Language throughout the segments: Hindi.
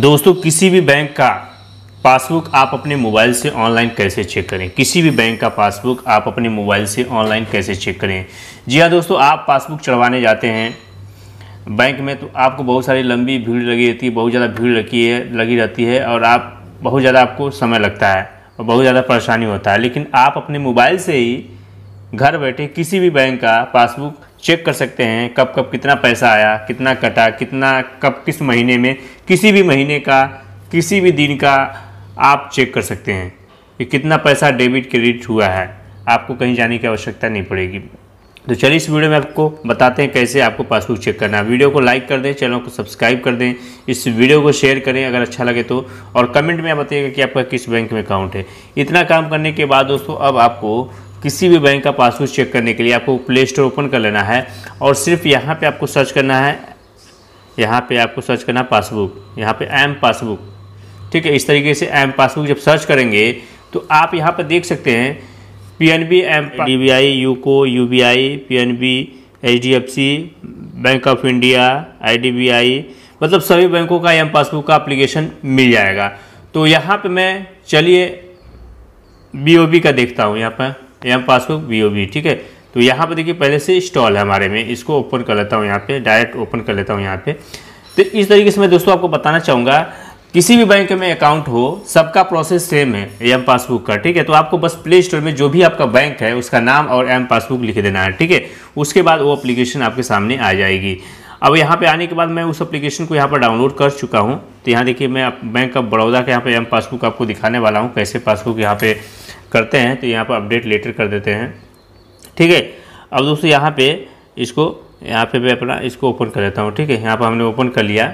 दोस्तों किसी भी बैंक का पासबुक आप अपने मोबाइल से ऑनलाइन कैसे चेक करें किसी भी बैंक का पासबुक आप अपने मोबाइल से ऑनलाइन कैसे चेक करें जी हाँ दोस्तों आप पासबुक चढ़वाने जाते हैं बैंक में तो आपको बहुत सारी लंबी भीड़ लगी रहती है बहुत ज़्यादा भीड़ लगी है लगी रहती है और आप बहुत ज़्यादा आपको समय लगता है और बहुत ज़्यादा परेशानी होता है लेकिन आप अपने मोबाइल से ही घर बैठे किसी भी बैंक का पासबुक चेक कर सकते हैं कब कब कितना पैसा आया कितना कटा कितना कब किस महीने में किसी भी महीने का किसी भी दिन का आप चेक कर सकते हैं कि कितना पैसा डेबिट क्रेडिट हुआ है आपको कहीं जाने की आवश्यकता नहीं पड़ेगी तो चलिए इस वीडियो में आपको बताते हैं कैसे आपको पासबुक चेक करना है वीडियो को लाइक कर दें चैनल को सब्सक्राइब कर दें इस वीडियो को शेयर करें अगर अच्छा लगे तो और कमेंट में आप बताइएगा कि आपका किस बैंक में अकाउंट है इतना काम करने के बाद दोस्तों अब आपको किसी भी बैंक का पासबुक चेक करने के लिए आपको प्ले स्टोर ओपन कर लेना है और सिर्फ यहाँ पे आपको सर्च करना है यहाँ पे आपको सर्च करना पासबुक यहाँ पे एम पासबुक ठीक है इस तरीके से एम पासबुक जब सर्च करेंगे तो आप यहाँ पर देख सकते हैं P N B M D B I UCO U B I P N B H D F C bank of India I D B I मतलब सभी बैंकों का एम पासबुक का अप्लीकेशन मिल जाएगा तो यहाँ पे मैं चलिए बी ओ बी का देखता हूँ यहाँ पर एम पासबुक वी ठीक है तो यहाँ पर देखिए पहले से इंस्टॉल है हमारे में इसको ओपन कर लेता हूँ यहाँ पे डायरेक्ट ओपन कर लेता हूँ यहाँ पे तो इस तरीके से मैं दोस्तों आपको बताना चाहूँगा किसी भी बैंक में अकाउंट हो सबका प्रोसेस सेम है एम पासबुक का ठीक है तो आपको बस प्ले स्टोर में जो भी आपका बैंक है उसका नाम और एम पासबुक लिख देना है ठीक है उसके बाद वो अप्लीकेशन आपके सामने आ जाएगी अब यहाँ पे आने के बाद मैं उस एप्लीकेशन को यहाँ पर डाउनलोड कर चुका हूँ तो यहाँ देखिए मैं बैंक ऑफ बड़ौदा के यहाँ पे एम पासबुक आपको दिखाने वाला हूँ कैसे पासबुक यहाँ पे करते हैं तो यहाँ पर अपडेट लेटर कर देते हैं ठीक है अब दोस्तों यहाँ पे इसको यहाँ पे मैं अपना इसको ओपन कर लेता हूँ ठीक है यहाँ पर हमने ओपन कर लिया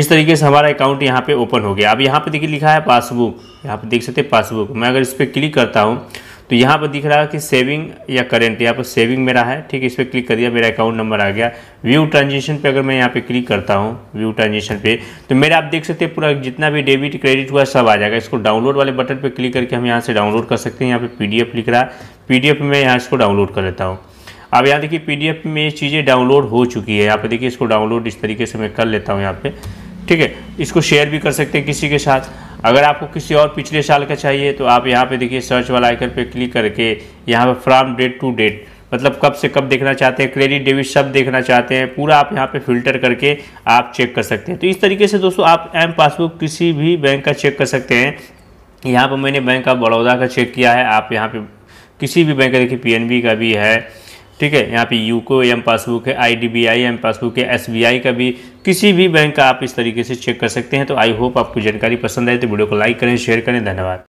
इस तरीके से हमारा अकाउंट यहाँ पे ओपन हो गया अब यहाँ पे देखिए लिखा है पासबुक यहाँ पे देख सकते हैं पासबुक मैं अगर इस पर क्लिक करता हूँ तो यहाँ पर दिख रहा है कि सेविंग या करेंट यहाँ पर सेविंग मेरा है ठीक इस पर क्लिक कर दिया मेरा अकाउंट नंबर आ गया व्यू ट्रांजेक्शन पे अगर मैं यहाँ पे क्लिक करता हूँ व्यू ट्रांजेक्शन पे तो मेरा आप देख सकते हैं पूरा जितना भी डेबिट क्रेडिट हुआ सब आ जाएगा इसको डाउनलोड वाले बटन पर क्लिक करके हम यहाँ से डाउनलोड कर सकते हैं यहाँ पर पी लिख रहा है पी में यहाँ इसको डाउनलोड कर लेता हूँ अब यहाँ देखिए पी में ये चीज़ें डाउनलोड हो चुकी है यहाँ पर देखिए इसको डाउनलोड इस तरीके से मैं कर लेता हूँ यहाँ पर ठीक है इसको शेयर भी कर सकते हैं किसी के साथ अगर आपको किसी और पिछले साल का चाहिए तो आप यहाँ पे देखिए सर्च वाला आइकन पे क्लिक करके यहाँ पे फ्रॉम डेट टू डेट मतलब कब से कब देखना चाहते हैं क्रेडिट डेबिट सब देखना चाहते हैं पूरा आप यहाँ पे फिल्टर करके आप चेक कर सकते हैं तो इस तरीके से दोस्तों आप एम पासबुक किसी भी बैंक का चेक कर सकते हैं यहाँ पर मैंने बैंक ऑफ बड़ौदा का चेक किया है आप यहाँ पर किसी भी बैंक का देखिए पी का भी है ठीक है यहाँ पे यूको एम पासबुक है I D B I M passbook है एस बी आई का भी किसी भी बैंक का आप इस तरीके से चेक कर सकते हैं तो आई होप आपको जानकारी पसंद आए तो वीडियो को लाइक करें शेयर करें धन्यवाद